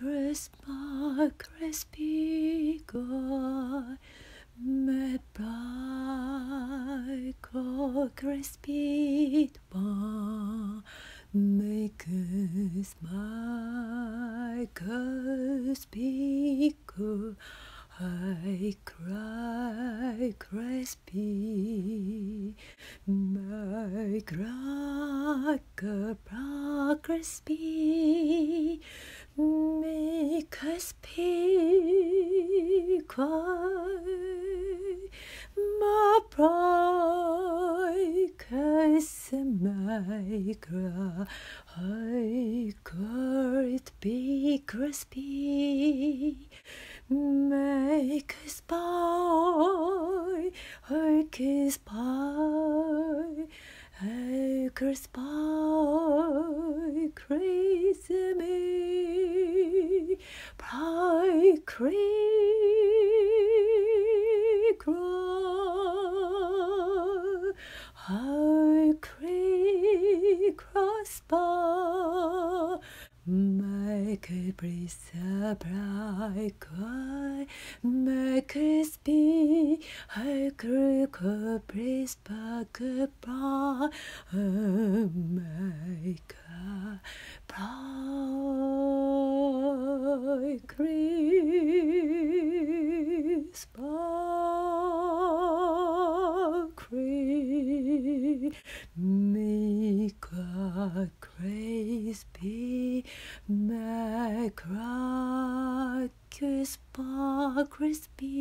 Crispy, Crespa crespico med baico make us my crespico I cry crispy my cracker crispy Picai, ma my semaigra, I guard picraspi, make his pie, I kiss pie, I curse pie, Cree oh cree crossbar, make a breeze a bright cry, make a speed, oh cree breeze back a oh make a bright cree. me God grace be my cry crisp crispy